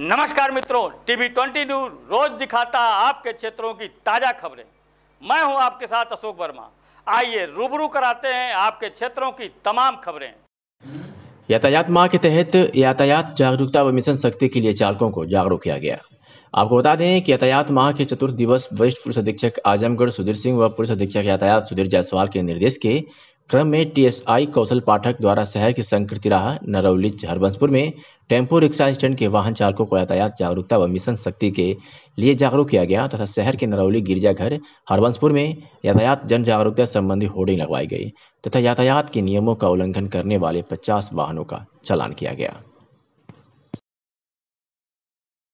नमस्कार मित्रों TV twenty news रोज दिखाता आपके क्षेत्रों की ताज़ा खबरें मैं हूं आपके साथ अशोक वर्मा आइए रूबरू कराते हैं आपके क्षेत्रों की तमाम खबरें यातायात माह के तहत यातायात जागरूकता व मिशन शक्ति के लिए चालकों को जागरूक किया गया आपको बता दें कि यातायात माह के चतुर्थ दिवस वरिष्ठ पुलिस अधीक्षक आजमगढ़ सुधीर सिंह व पुलिस अधीक्षक यातायात सुधीर जायसवाल के निर्देश के क्रम में टीएसआई कौशल पाठक द्वारा शहर के संकृति राह नरौली हरबंसपुर में टेम्पो रिक्शा स्टैंड के वाहन चालकों को यातायात जागरूकता व मिशन शक्ति के लिए जागरूक किया गया तथा शहर के नरौली गिरजाघर हरबंसपुर में यातायात जन जागरूकता संबंधी होर्डिंग लगवाई गई तथा यातायात के नियमों का उल्लंघन करने वाले पचास वाहनों का चालान किया गया